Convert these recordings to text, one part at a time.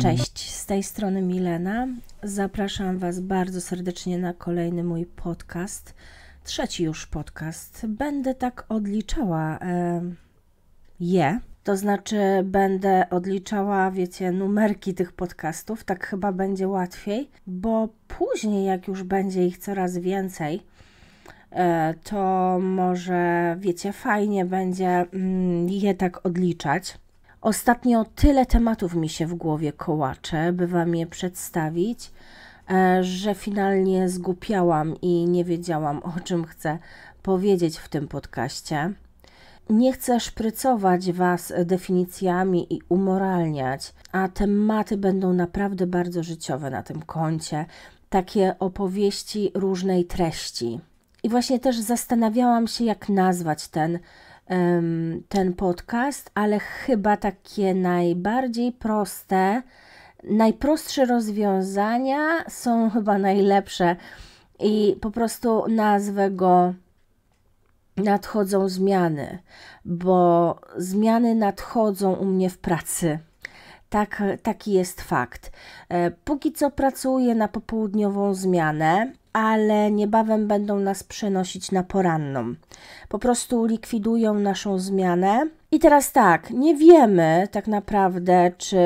Cześć, z tej strony Milena. Zapraszam Was bardzo serdecznie na kolejny mój podcast. Trzeci już podcast. Będę tak odliczała je. To znaczy, będę odliczała, wiecie, numerki tych podcastów. Tak chyba będzie łatwiej, bo później, jak już będzie ich coraz więcej, e, to może, wiecie, fajnie będzie mm, je tak odliczać Ostatnio tyle tematów mi się w głowie kołacze, by Wam je przedstawić, e, że finalnie zgupiałam i nie wiedziałam o czym chcę powiedzieć w tym podcaście. Nie chcę szprycować Was definicjami i umoralniać, a tematy będą naprawdę bardzo życiowe na tym koncie, takie opowieści różnej treści. I właśnie też zastanawiałam się, jak nazwać ten ten podcast, ale chyba takie najbardziej proste, najprostsze rozwiązania są chyba najlepsze i po prostu nazwę go nadchodzą zmiany, bo zmiany nadchodzą u mnie w pracy. Tak, taki jest fakt. E, póki co pracuję na popołudniową zmianę, ale niebawem będą nas przenosić na poranną. Po prostu likwidują naszą zmianę. I teraz tak, nie wiemy tak naprawdę, czy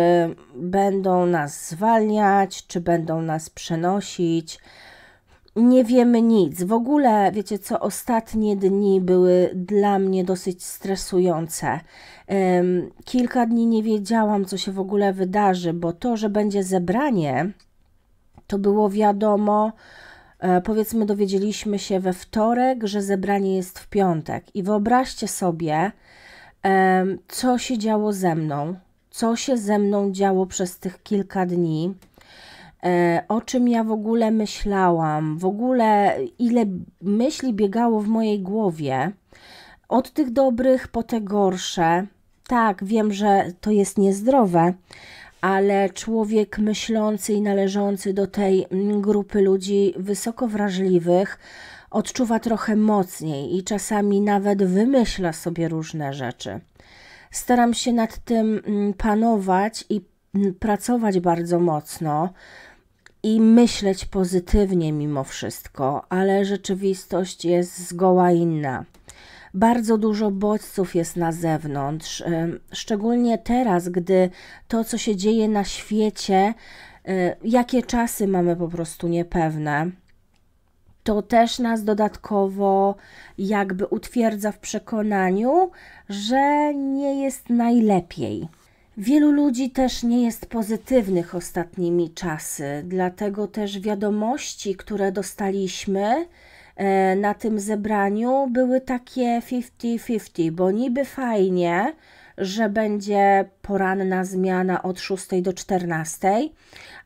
będą nas zwalniać, czy będą nas przenosić. Nie wiemy nic. W ogóle, wiecie co, ostatnie dni były dla mnie dosyć stresujące. Um, kilka dni nie wiedziałam, co się w ogóle wydarzy, bo to, że będzie zebranie, to było wiadomo E, powiedzmy dowiedzieliśmy się we wtorek, że zebranie jest w piątek. I wyobraźcie sobie, co się działo ze mną, co się ze mną działo przez tych kilka dni, e, o czym ja w ogóle myślałam, w ogóle ile myśli biegało w mojej głowie, od tych dobrych po te gorsze. Tak, wiem, że to jest niezdrowe, ale człowiek myślący i należący do tej grupy ludzi wysoko wrażliwych odczuwa trochę mocniej i czasami nawet wymyśla sobie różne rzeczy. Staram się nad tym mm, panować i mm, pracować bardzo mocno i myśleć pozytywnie mimo wszystko, ale rzeczywistość jest zgoła inna. Bardzo dużo bodźców jest na zewnątrz, szczególnie teraz, gdy to, co się dzieje na świecie, e, jakie czasy mamy po prostu niepewne to też nas dodatkowo jakby utwierdza w przekonaniu, że nie jest najlepiej. Wielu ludzi też nie jest pozytywnych ostatnimi czasy, dlatego też wiadomości, które dostaliśmy, E, na tym zebraniu były takie 50-50, bo niby fajnie, że będzie poranna zmiana od 6 do 14,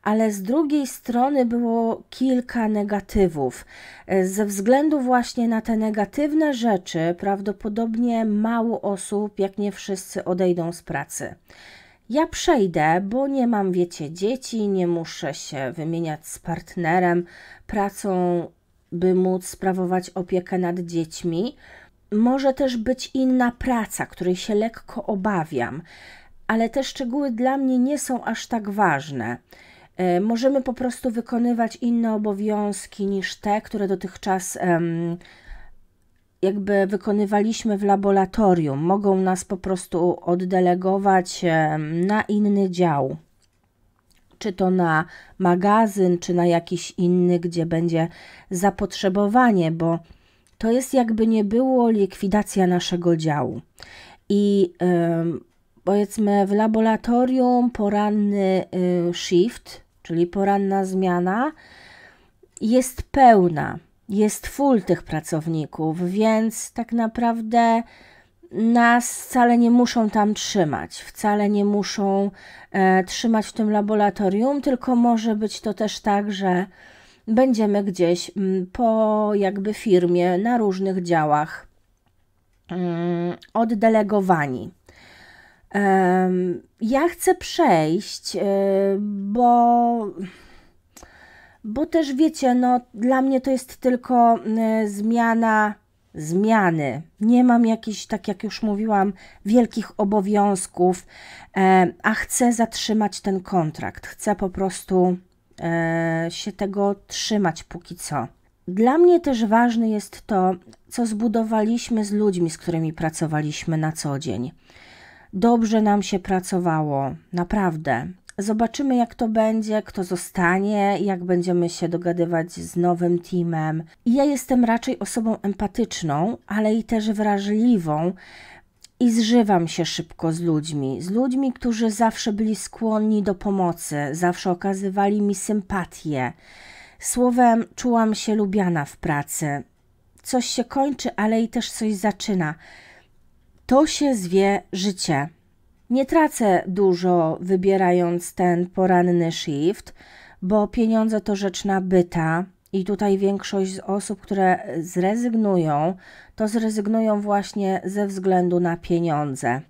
ale z drugiej strony było kilka negatywów. E, ze względu właśnie na te negatywne rzeczy, prawdopodobnie mało osób, jak nie wszyscy, odejdą z pracy. Ja przejdę, bo nie mam, wiecie, dzieci, nie muszę się wymieniać z partnerem, pracą by móc sprawować opiekę nad dziećmi. Może też być inna praca, której się lekko obawiam, ale te szczegóły dla mnie nie są aż tak ważne. E, możemy po prostu wykonywać inne obowiązki niż te, które dotychczas jakby wykonywaliśmy w laboratorium. Mogą nas po prostu oddelegować na inny dział czy to na magazyn, czy na jakiś inny, gdzie będzie zapotrzebowanie, bo to jest jakby nie było likwidacja naszego działu. I yy, powiedzmy w laboratorium poranny shift, czyli poranna zmiana, jest pełna, jest full tych pracowników, więc tak naprawdę nas wcale nie muszą tam trzymać, wcale nie muszą e, trzymać w tym laboratorium, tylko może być to też tak, że będziemy gdzieś m, mm, po jakby firmie na różnych działach m, mm, oddelegowani. E, ja chcę przejść, e, bo bo też wiecie, no dla mnie to jest tylko e, zmiana zmiany. Nie mam jakichś, tak jak już mówiłam, wielkich obowiązków, e, a chcę zatrzymać ten kontrakt. Chcę po prostu e, się tego trzymać póki co. Dla mnie też ważne jest to, co zbudowaliśmy z ludźmi, z którymi pracowaliśmy na co dzień. Dobrze nam się pracowało, naprawdę. Zobaczymy, jak to będzie, kto zostanie, jak będziemy się dogadywać z nowym teamem. I ja jestem raczej osobą empatyczną, ale i też wrażliwą i zżywam się szybko z ludźmi, z ludźmi, którzy zawsze byli skłonni do pomocy, zawsze okazywali mi sympatię. Słowem, czułam się lubiana w pracy. Coś się kończy, ale i też coś zaczyna. To się zwie życie. Nie tracę dużo wybierając ten poranny shift, bo pieniądze to rzecz nabyta i tutaj większość z osób, które zrezygnują, to zrezygnują właśnie ze względu na pieniądze.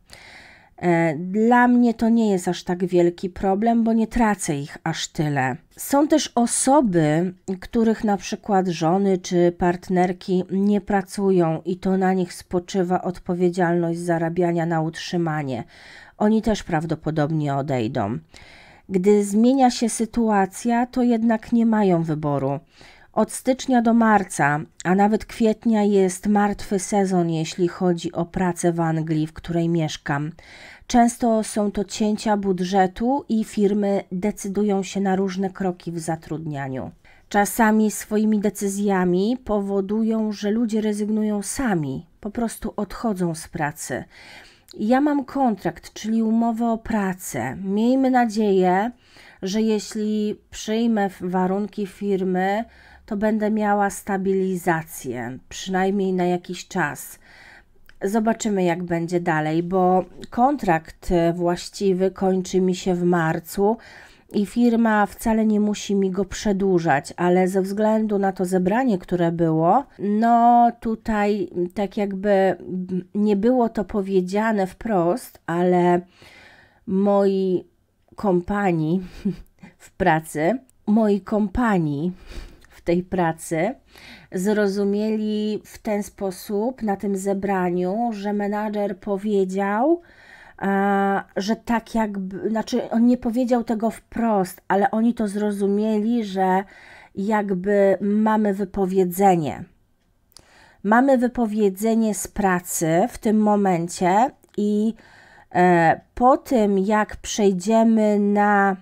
E, dla mnie to nie jest aż tak wielki problem, bo nie tracę ich aż tyle. Są też osoby, których na przykład żony czy partnerki nie pracują i to na nich spoczywa odpowiedzialność zarabiania na utrzymanie oni też prawdopodobnie odejdą. Gdy zmienia się sytuacja, to jednak nie mają wyboru. Od stycznia do marca, a nawet kwietnia jest martwy sezon, jeśli chodzi o pracę w Anglii, w której mieszkam. Często są to cięcia budżetu i firmy decydują się na różne kroki w zatrudnianiu. Czasami swoimi decyzjami powodują, że ludzie rezygnują sami, po prostu odchodzą z pracy ja mam kontrakt, czyli umowę o pracę. Miejmy nadzieję, że jeśli przyjmę warunki firmy, to będę miała stabilizację, przynajmniej na jakiś czas. Zobaczymy, jak będzie dalej, bo kontrakt e, właściwy kończy mi się w marcu i firma wcale nie musi mi go przedłużać, ale ze względu na to zebranie, które było, no tutaj tak jakby nie było to powiedziane wprost, ale moi kompani w pracy, moi kompani w tej pracy zrozumieli w ten sposób na tym zebraniu, że menadżer powiedział, E, że tak jakby, znaczy on nie powiedział tego wprost, ale oni to zrozumieli, że jakby mamy wypowiedzenie. Mamy wypowiedzenie z pracy w tym momencie i e, po tym, jak przejdziemy na,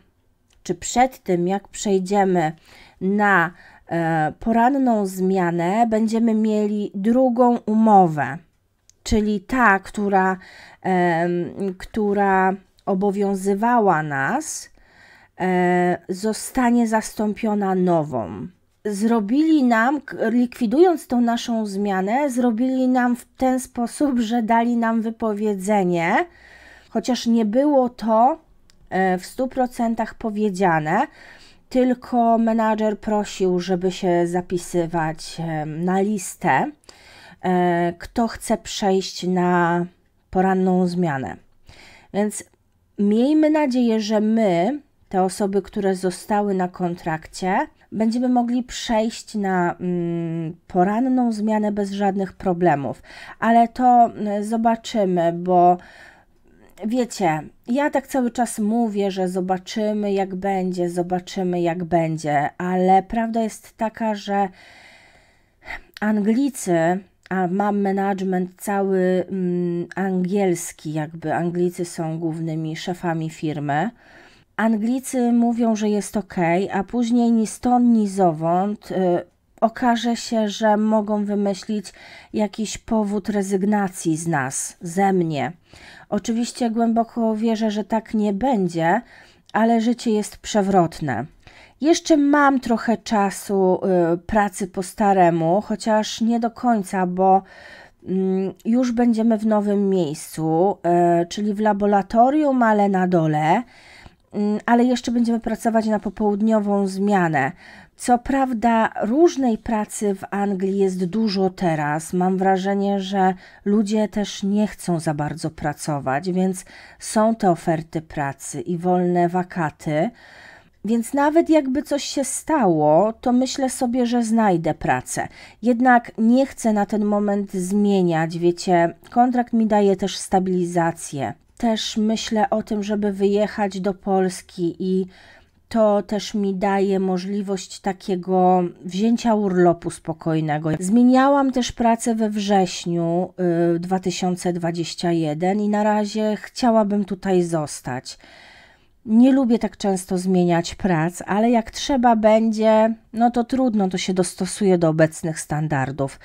czy przed tym, jak przejdziemy na e, poranną zmianę, będziemy mieli drugą umowę czyli ta, która, która obowiązywała nas, e, zostanie zastąpiona nową. Zrobili nam, likwidując tą naszą zmianę, zrobili nam w ten sposób, że dali nam wypowiedzenie, chociaż nie było to e, w 100% powiedziane, tylko menadżer prosił, żeby się zapisywać na listę. E, kto chce przejść na poranną zmianę. Więc miejmy nadzieję, że my, te osoby, które zostały na kontrakcie, będziemy mogli przejść na mm, poranną zmianę bez żadnych problemów. Ale to mm, zobaczymy, bo wiecie, ja tak cały czas mówię, że zobaczymy jak będzie, zobaczymy jak będzie, ale prawda jest taka, że Anglicy a mam management cały mm, angielski, jakby Anglicy są głównymi szefami firmy. Anglicy mówią, że jest ok, a później ni stąd, ni zowąd y, okaże się, że mogą wymyślić jakiś powód rezygnacji z nas, ze mnie. Oczywiście głęboko wierzę, że tak nie będzie, ale życie jest przewrotne. Jeszcze mam trochę czasu y, pracy po staremu, chociaż nie do końca, bo mm, już będziemy w nowym miejscu, y, czyli w laboratorium, ale na dole. Mm, ale jeszcze będziemy pracować na popołudniową zmianę. Co prawda, różnej pracy w Anglii jest dużo teraz. Mam wrażenie, że ludzie też nie chcą za bardzo pracować, więc są te oferty pracy i wolne wakaty. Więc nawet jakby coś się stało, to myślę sobie, że znajdę pracę. Jednak nie chcę na ten moment zmieniać, wiecie, kontrakt mi daje też stabilizację. Też myślę o tym, żeby wyjechać do Polski i to też mi daje możliwość takiego wzięcia urlopu spokojnego. Zmieniałam też pracę we wrześniu 2021 y, i na razie chciałabym tutaj zostać. Nie lubię tak często zmieniać prac, ale jak trzeba będzie, no to trudno to się dostosuje do obecnych standardów.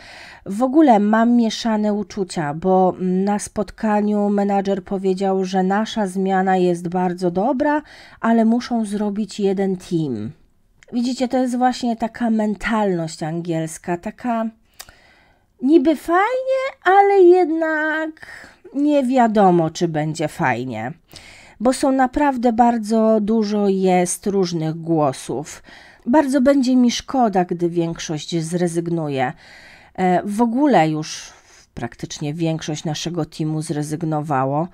W ogóle mam mieszane uczucia, bo na spotkaniu menadżer powiedział, że nasza zmiana jest bardzo dobra, ale muszą zrobić jeden team. Widzicie, to jest właśnie taka mentalność angielska, taka niby fajnie, ale jednak nie wiadomo, czy będzie fajnie bo są naprawdę bardzo dużo jest różnych głosów. Bardzo będzie mi szkoda, gdy większość zrezygnuje. E, w ogóle już praktycznie większość naszego teamu zrezygnowało.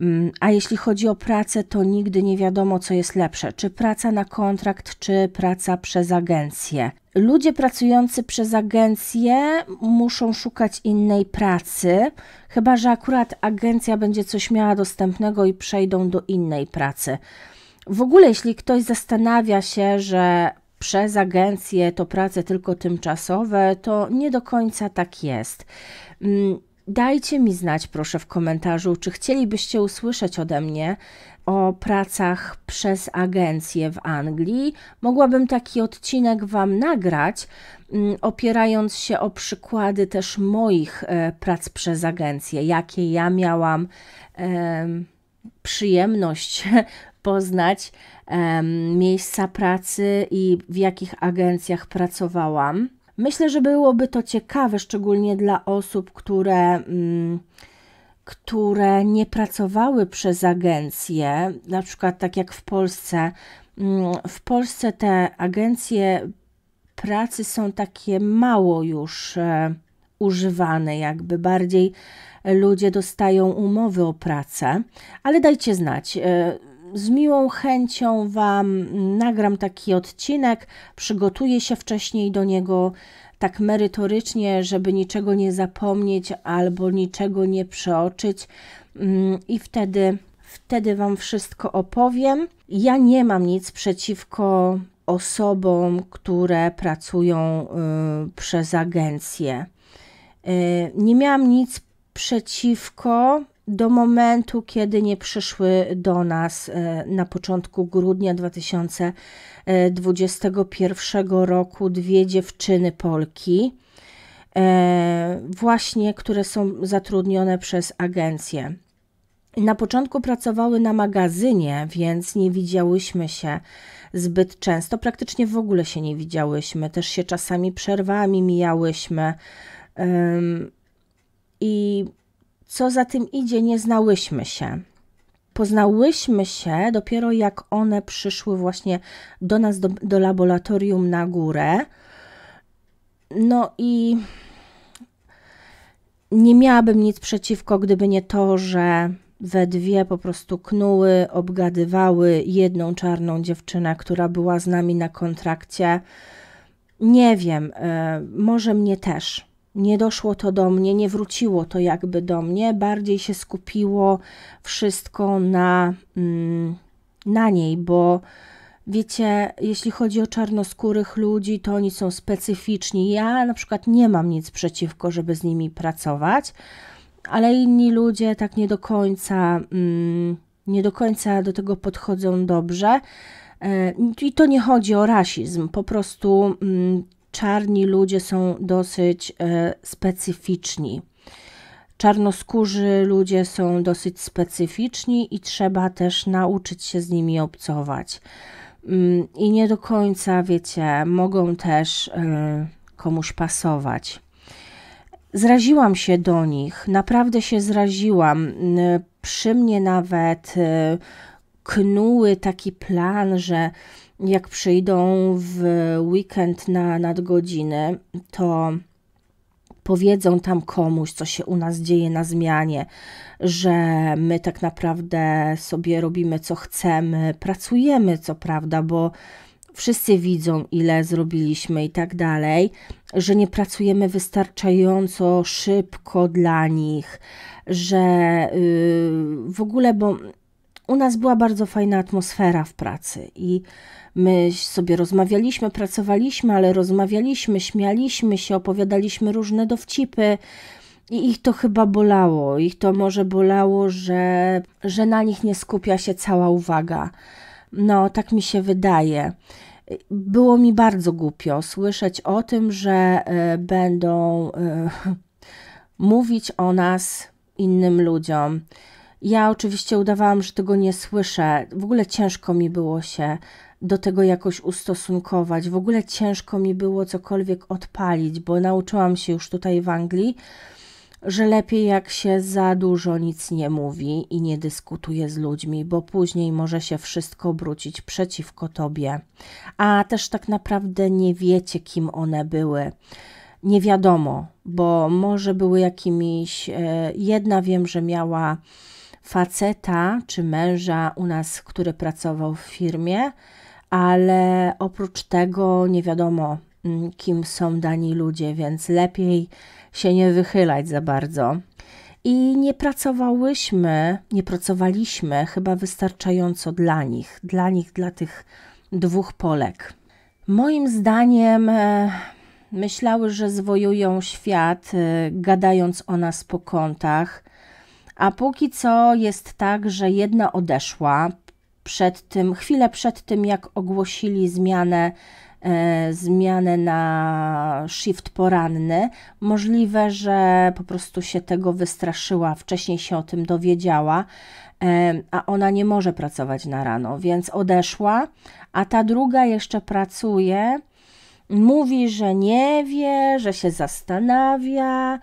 Mm, a jeśli chodzi o pracę, to nigdy nie wiadomo, co jest lepsze: czy praca na kontrakt, czy praca przez agencję. Ludzie pracujący przez agencję muszą szukać innej pracy, chyba że akurat agencja będzie coś miała dostępnego i przejdą do innej pracy. W ogóle, jeśli ktoś zastanawia się, że przez agencję to prace tylko tymczasowe, to nie do końca tak jest. Mm, dajcie mi znać, proszę, w komentarzu, czy chcielibyście usłyszeć ode mnie o pracach przez agencję w Anglii. Mogłabym taki odcinek Wam nagrać, mm, opierając się o przykłady też moich e, prac przez agencję, jakie ja miałam przyjemność poznać miejsca pracy i w jakich agencjach pracowałam. Myślę, że byłoby to ciekawe, szczególnie dla osób, które, mm, które nie pracowały przez agencje, na przykład tak jak w Polsce. Mm, w Polsce te agencje pracy są takie mało już e, używane, jakby bardziej ludzie dostają umowy o pracę, ale dajcie znać e, z miłą chęcią Wam nagram taki odcinek, przygotuję się wcześniej do niego tak merytorycznie, żeby niczego nie zapomnieć albo niczego nie przeoczyć mm, i wtedy, wtedy Wam wszystko opowiem. Ja nie mam nic przeciwko osobom, które pracują y, przez agencję. Y, nie miałam nic przeciwko do momentu, kiedy nie przyszły do nas e, na początku grudnia 2021 roku dwie dziewczyny Polki, e, właśnie które są zatrudnione przez agencję. Na początku pracowały na magazynie, więc nie widziałyśmy się zbyt często. Praktycznie w ogóle się nie widziałyśmy. Też się czasami przerwami mijałyśmy. I co za tym idzie, nie znałyśmy się. Poznałyśmy się dopiero jak one przyszły właśnie do nas, do, do laboratorium na górę. No i nie miałabym nic przeciwko, gdyby nie to, że we dwie po prostu knuły, obgadywały jedną czarną dziewczynę, która była z nami na kontrakcie. Nie wiem, e, może mnie też nie doszło to do mnie, nie wróciło to jakby do mnie, bardziej się skupiło wszystko na, mm, na niej, bo wiecie, jeśli chodzi o czarnoskórych ludzi, to oni są specyficzni. Ja na przykład nie mam nic przeciwko, żeby z nimi pracować, ale inni ludzie tak nie do końca, mm, nie do końca do tego podchodzą dobrze. E, I to nie chodzi o rasizm, po prostu mm, czarni ludzie są dosyć e, specyficzni. Czarnoskórzy ludzie są dosyć specyficzni i trzeba też nauczyć się z nimi obcować. Mm, I nie do końca, wiecie, mogą też e, komuś pasować. Zraziłam się do nich, naprawdę się zraziłam. Mm, przy mnie nawet e, knuły taki plan, że jak przyjdą w weekend na nadgodziny, to powiedzą tam komuś, co się u nas dzieje na zmianie, że my tak naprawdę sobie robimy, co chcemy, pracujemy, co prawda, bo wszyscy widzą, ile zrobiliśmy i tak dalej, że nie pracujemy wystarczająco szybko dla nich, że yy, w ogóle, bo u nas była bardzo fajna atmosfera w pracy i my sobie rozmawialiśmy, pracowaliśmy, ale rozmawialiśmy, śmialiśmy się, opowiadaliśmy różne dowcipy. I ich to chyba bolało. Ich to może bolało, że, że na nich nie skupia się cała uwaga. No, tak mi się wydaje. Było mi bardzo głupio słyszeć o tym, że y, będą y, mówić o nas innym ludziom. Ja oczywiście udawałam, że tego nie słyszę. W ogóle ciężko mi było się do tego jakoś ustosunkować. W ogóle ciężko mi było cokolwiek odpalić, bo nauczyłam się już tutaj w Anglii, że lepiej jak się za dużo nic nie mówi i nie dyskutuje z ludźmi, bo później może się wszystko obrócić przeciwko tobie. A też tak naprawdę nie wiecie, kim one były nie wiadomo, bo może były jakimiś. E, jedna wiem, że miała faceta czy męża u nas, który pracował w firmie, ale oprócz tego nie wiadomo, mm, kim są dani ludzie, więc lepiej się nie wychylać za bardzo. I nie pracowałyśmy, nie pracowaliśmy chyba wystarczająco dla nich, dla nich, dla tych dwóch Polek. Moim zdaniem e, myślały, że zwojują świat, e, gadając o nas po kątach, a póki co jest tak, że jedna odeszła przed tym, chwilę przed tym, jak ogłosili zmianę, e, zmianę na shift poranny. Możliwe, że po prostu się tego wystraszyła, wcześniej się o tym dowiedziała, e, a ona nie może pracować na rano, więc odeszła, a ta druga jeszcze pracuje mówi, że nie wie, że się zastanawia,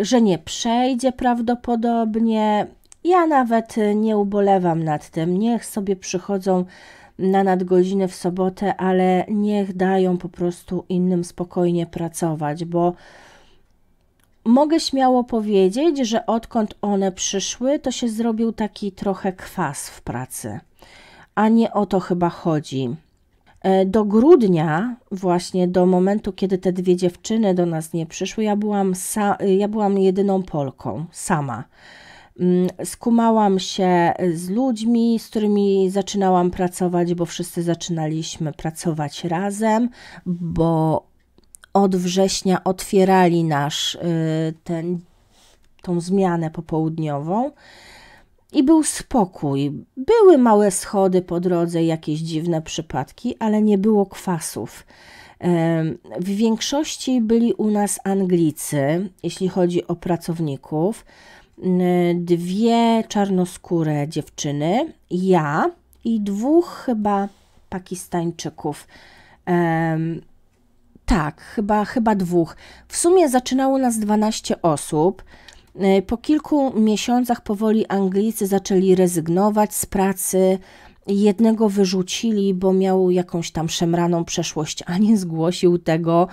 że nie przejdzie prawdopodobnie. Ja nawet y, nie ubolewam nad tym. Niech sobie przychodzą na nadgodziny w sobotę, ale niech dają po prostu innym spokojnie pracować, bo mogę śmiało powiedzieć, że odkąd one przyszły, to się zrobił taki trochę kwas w pracy. A nie o to chyba chodzi. E, do grudnia, właśnie do momentu, kiedy te dwie dziewczyny do nas nie przyszły, ja byłam, ja byłam jedyną Polką, sama. Mm, skumałam się z ludźmi, z którymi zaczynałam pracować, bo wszyscy zaczynaliśmy pracować razem, bo od września otwierali nasz y, ten, tą zmianę popołudniową. I był spokój. Były małe schody po drodze, jakieś dziwne przypadki, ale nie było kwasów. W większości byli u nas Anglicy, jeśli chodzi o pracowników. Dwie czarnoskóre dziewczyny, ja i dwóch chyba Pakistańczyków. Tak, chyba, chyba dwóch. W sumie zaczynało nas 12 osób. E, po kilku miesiącach powoli Anglicy zaczęli rezygnować z pracy. Jednego wyrzucili, bo miał jakąś tam szemraną przeszłość, a nie zgłosił tego.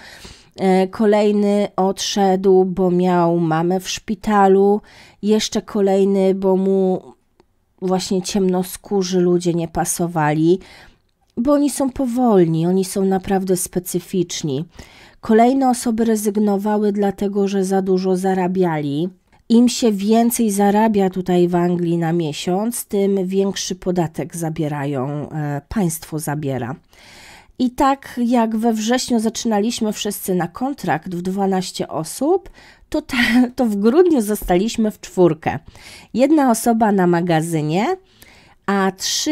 E, kolejny odszedł, bo miał mamę w szpitalu. Jeszcze kolejny, bo mu właśnie ciemnoskórzy ludzie nie pasowali, bo oni są powolni, oni są naprawdę specyficzni. Kolejne osoby rezygnowały dlatego, że za dużo zarabiali. Im się więcej zarabia tutaj w Anglii na miesiąc, tym większy podatek zabierają, e, państwo zabiera. I tak jak we wrześniu zaczynaliśmy wszyscy na kontrakt w 12 osób, to, ta, to w grudniu zostaliśmy w czwórkę. Jedna osoba na magazynie, a trzy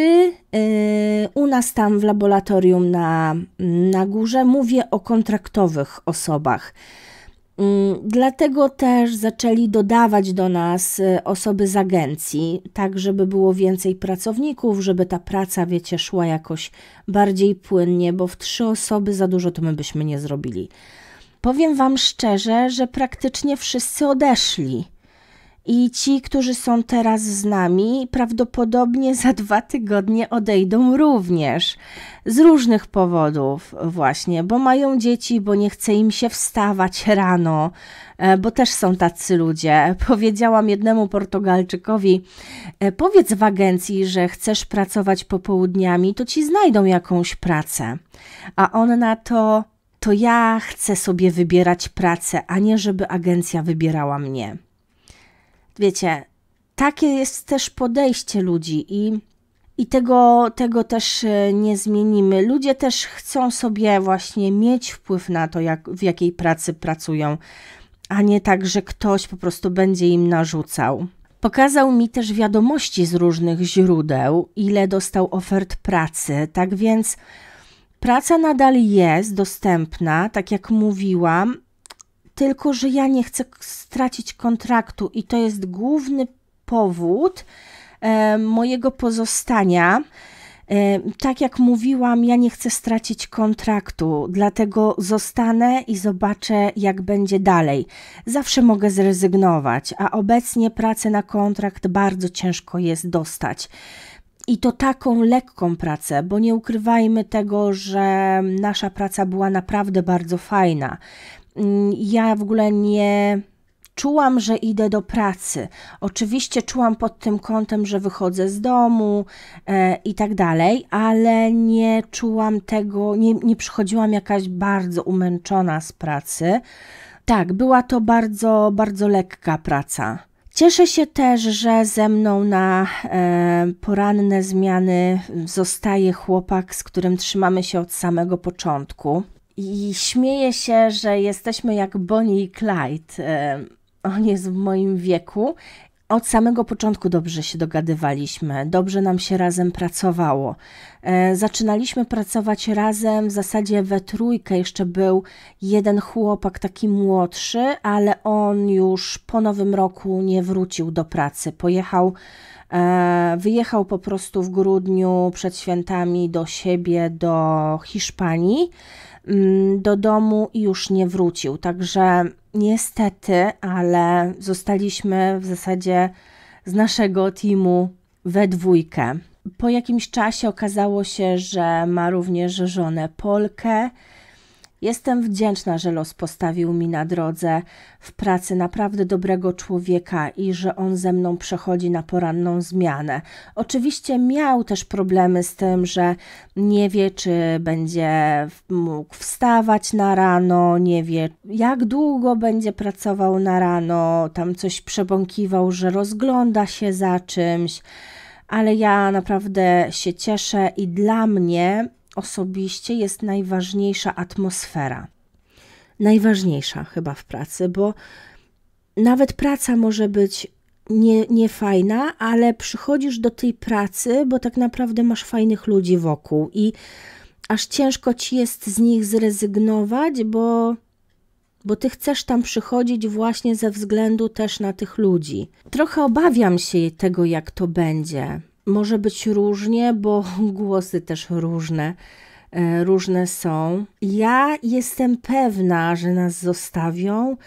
y, u nas tam w laboratorium na, na górze. Mówię o kontraktowych osobach. Mm, dlatego też zaczęli dodawać do nas y, osoby z agencji, tak żeby było więcej pracowników, żeby ta praca, wiecie, szła jakoś bardziej płynnie, bo w trzy osoby za dużo to my byśmy nie zrobili. Powiem Wam szczerze, że praktycznie wszyscy odeszli. I ci, którzy są teraz z nami, prawdopodobnie za dwa tygodnie odejdą również. Z różnych powodów, właśnie, bo mają dzieci, bo nie chce im się wstawać rano, e, bo też są tacy ludzie. Powiedziałam jednemu Portugalczykowi: e, Powiedz w agencji, że chcesz pracować popołudniami, to ci znajdą jakąś pracę. A on na to: To ja chcę sobie wybierać pracę, a nie żeby agencja wybierała mnie wiecie, takie jest też podejście ludzi i, i tego, tego też e, nie zmienimy. Ludzie też chcą sobie właśnie mieć wpływ na to, jak, w jakiej pracy pracują, a nie tak, że ktoś po prostu będzie im narzucał. Pokazał mi też wiadomości z różnych źródeł, ile dostał ofert pracy, tak więc praca nadal jest dostępna, tak jak mówiłam, tylko że ja nie chcę stracić kontraktu i to jest główny powód e, mojego pozostania. E, tak jak mówiłam, ja nie chcę stracić kontraktu, dlatego zostanę i zobaczę, jak będzie dalej. Zawsze mogę zrezygnować, a obecnie pracę na kontrakt bardzo ciężko jest dostać. I to taką lekką pracę, bo nie ukrywajmy tego, że nasza praca była naprawdę bardzo fajna. Mm, ja w ogóle nie czułam, że idę do pracy. Oczywiście czułam pod tym kątem, że wychodzę z domu e, i tak dalej, ale nie czułam tego, nie, nie przychodziłam jakaś bardzo umęczona z pracy. Tak, była to bardzo, bardzo lekka praca. Cieszę się też, że ze mną na e, poranne zmiany zostaje chłopak, z którym trzymamy się od samego początku i śmieję się, że jesteśmy jak Bonnie i Clyde. E, on jest w moim wieku. Od samego początku dobrze się dogadywaliśmy, dobrze nam się razem pracowało. E, zaczynaliśmy pracować razem, w zasadzie we trójkę. Jeszcze był jeden chłopak, taki młodszy, ale on już po nowym roku nie wrócił do pracy. Pojechał e, Wyjechał po prostu w grudniu przed świętami do siebie, do Hiszpanii. Mm, do domu i już nie wrócił. Także niestety, ale zostaliśmy w zasadzie z naszego teamu we dwójkę. Po jakimś czasie okazało się, że ma również żonę Polkę Jestem wdzięczna, że los postawił mi na drodze w pracy naprawdę dobrego człowieka i że on ze mną przechodzi na poranną zmianę. Oczywiście miał też problemy z tym, że nie wie, czy będzie mógł wstawać na rano, nie wie, jak długo będzie pracował na rano, tam coś przebąkiwał, że rozgląda się za czymś ale ja naprawdę się cieszę i dla mnie osobiście jest najważniejsza atmosfera. Najważniejsza chyba w pracy, bo nawet praca może być nie, nie fajna, ale przychodzisz do tej pracy, bo tak naprawdę masz fajnych ludzi wokół i aż ciężko ci jest z nich zrezygnować, bo, bo ty chcesz tam przychodzić właśnie ze względu też na tych ludzi. Trochę obawiam się tego, jak to będzie może być różnie, bo głosy też różne, e, różne są. Ja jestem pewna, że nas zostawią,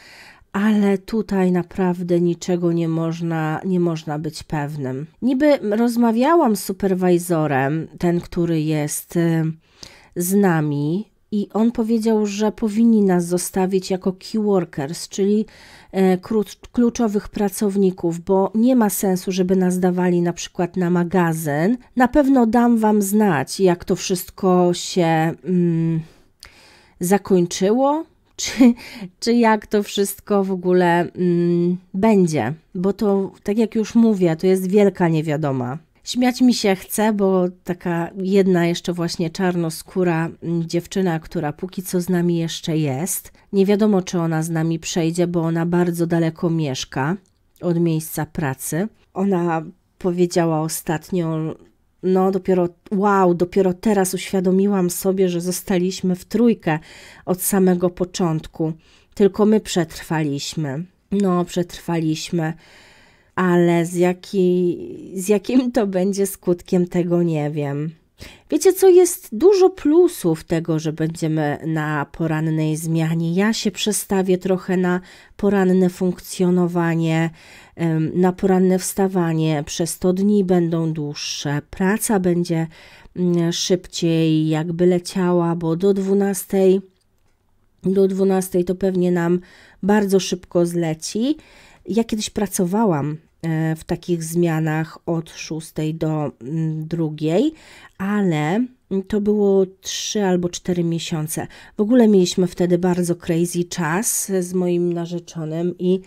ale tutaj naprawdę niczego nie można, nie można być pewnym. Niby rozmawiałam z superwajzorem, ten, który jest e, z nami i on powiedział, że powinni nas zostawić jako key workers, czyli e, kluczowych pracowników, bo nie ma sensu, żeby nas dawali na przykład na magazyn. Na pewno dam wam znać, jak to wszystko się mm, zakończyło. Czy, czy jak to wszystko w ogóle mm, będzie? Bo to, tak jak już mówię, to jest wielka niewiadoma. Śmiać mi się chce, bo taka jedna jeszcze właśnie czarnoskóra mm, dziewczyna, która póki co z nami jeszcze jest, nie wiadomo czy ona z nami przejdzie, bo ona bardzo daleko mieszka od miejsca pracy. Ona powiedziała ostatnio, no dopiero, wow, dopiero teraz uświadomiłam sobie, że zostaliśmy w trójkę od samego początku. Tylko my przetrwaliśmy. No, przetrwaliśmy ale z, jaki, z jakim to będzie skutkiem, tego nie wiem. Wiecie co, jest dużo plusów tego, że będziemy na porannej zmianie. Ja się przestawię trochę na poranne funkcjonowanie, na poranne wstawanie. Przez to dni będą dłuższe, praca będzie mm, szybciej jakby leciała, bo do 12 do 12 to pewnie nam bardzo szybko zleci. Ja kiedyś pracowałam E, w takich zmianach od 6 do 2, mm, ale to było 3 albo 4 miesiące. W ogóle mieliśmy wtedy bardzo crazy czas z moim narzeczonym i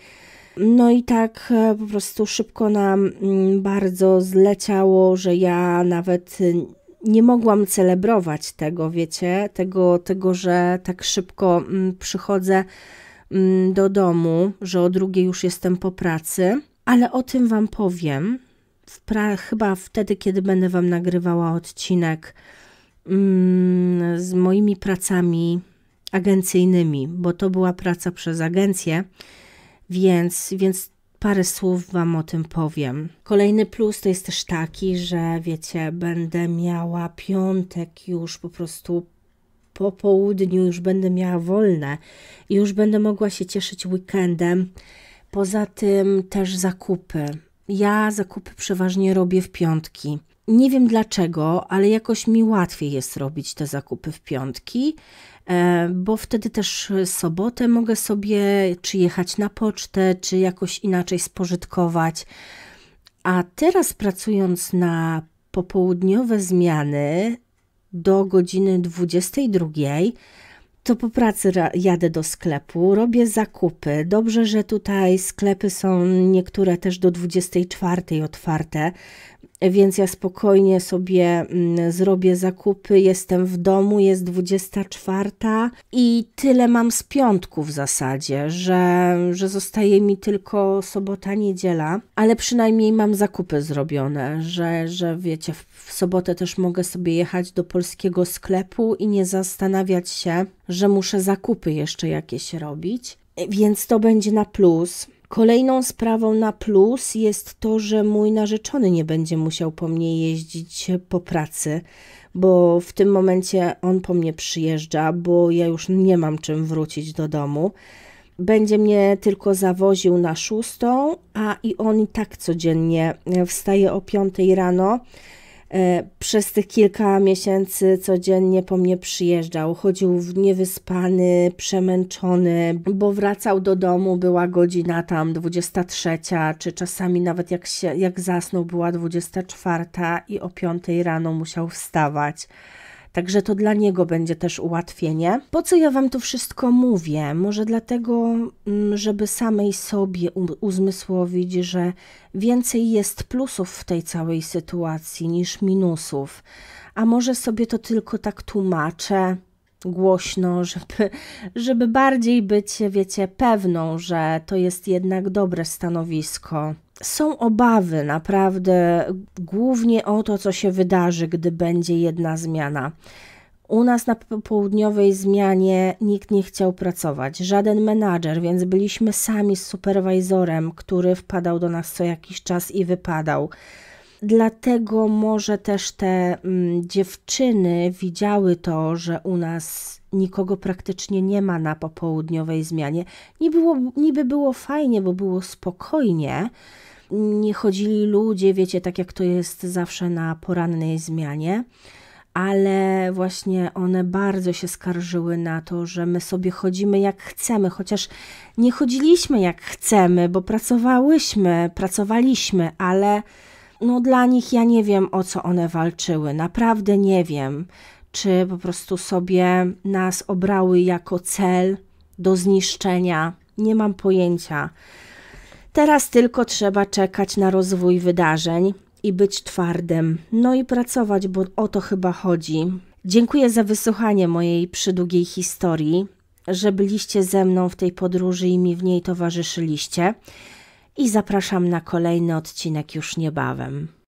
no i tak e, po prostu szybko nam mm, bardzo zleciało, że ja nawet nie mogłam celebrować tego, wiecie, tego, tego że tak szybko mm, przychodzę do domu, że o drugiej już jestem po pracy ale o tym Wam powiem. W chyba wtedy, kiedy będę Wam nagrywała odcinek mm, z moimi pracami agencyjnymi, bo to była praca przez agencję, więc, więc parę słów Wam o tym powiem. Kolejny plus to jest też taki, że wiecie, będę miała piątek już po prostu po południu, już będę miała wolne i już będę mogła się cieszyć weekendem Poza tym też zakupy. Ja zakupy przeważnie robię w piątki. Nie wiem dlaczego, ale jakoś mi łatwiej jest robić te zakupy w piątki, e, bo wtedy też sobotę mogę sobie czy jechać na pocztę, czy jakoś inaczej spożytkować. A teraz pracując na popołudniowe zmiany do godziny 22, to po pracy jadę do sklepu, robię zakupy. Dobrze, że tutaj sklepy są niektóre też do 24 otwarte, więc ja spokojnie sobie mm, zrobię zakupy. Jestem w domu, jest 24 i tyle mam z piątku w zasadzie, że, że zostaje mi tylko sobota, niedziela, ale przynajmniej mam zakupy zrobione, że, że wiecie, w sobotę też mogę sobie jechać do polskiego sklepu i nie zastanawiać się, że muszę zakupy jeszcze jakieś robić. Więc to będzie na plus. Kolejną sprawą na plus jest to, że mój narzeczony nie będzie musiał po mnie jeździć po pracy, bo w tym momencie on po mnie przyjeżdża, bo ja już nie mam czym wrócić do domu. Będzie mnie tylko zawoził na szóstą, a i on i tak codziennie wstaje o piątej rano E, przez tych kilka miesięcy codziennie po mnie przyjeżdżał. Chodził niewyspany, przemęczony, bo wracał do domu, była godzina tam 23, czy czasami nawet jak, się, jak zasnął, była 24 i o 5 rano musiał wstawać. Także to dla niego będzie też ułatwienie. Po co ja Wam to wszystko mówię? Może dlatego, mm, żeby samej sobie uzmysłowić, że więcej jest plusów w tej całej sytuacji niż minusów. A może sobie to tylko tak tłumaczę, głośno, żeby, żeby bardziej być, wiecie, pewną, że to jest jednak dobre stanowisko. Są obawy naprawdę głównie o to, co się wydarzy, gdy będzie jedna zmiana. U nas na południowej zmianie nikt nie chciał pracować, żaden menadżer, więc byliśmy sami z superwajzorem, który wpadał do nas co jakiś czas i wypadał. Dlatego może też te mm, dziewczyny widziały to, że u nas nikogo praktycznie nie ma na popołudniowej zmianie. Nie było, niby było fajnie, bo było spokojnie. Nie chodzili ludzie, wiecie, tak jak to jest zawsze na porannej zmianie ale właśnie one bardzo się skarżyły na to, że my sobie chodzimy jak chcemy, chociaż nie chodziliśmy jak chcemy, bo pracowałyśmy, pracowaliśmy, ale no dla nich ja nie wiem o co one walczyły, naprawdę nie wiem, czy po prostu sobie nas obrały jako cel do zniszczenia, nie mam pojęcia. Teraz tylko trzeba czekać na rozwój wydarzeń i być twardym, no i pracować, bo o to chyba chodzi. Dziękuję za wysłuchanie mojej przydługiej historii, że byliście ze mną w tej podróży i mi w niej towarzyszyliście i zapraszam na kolejny odcinek już niebawem.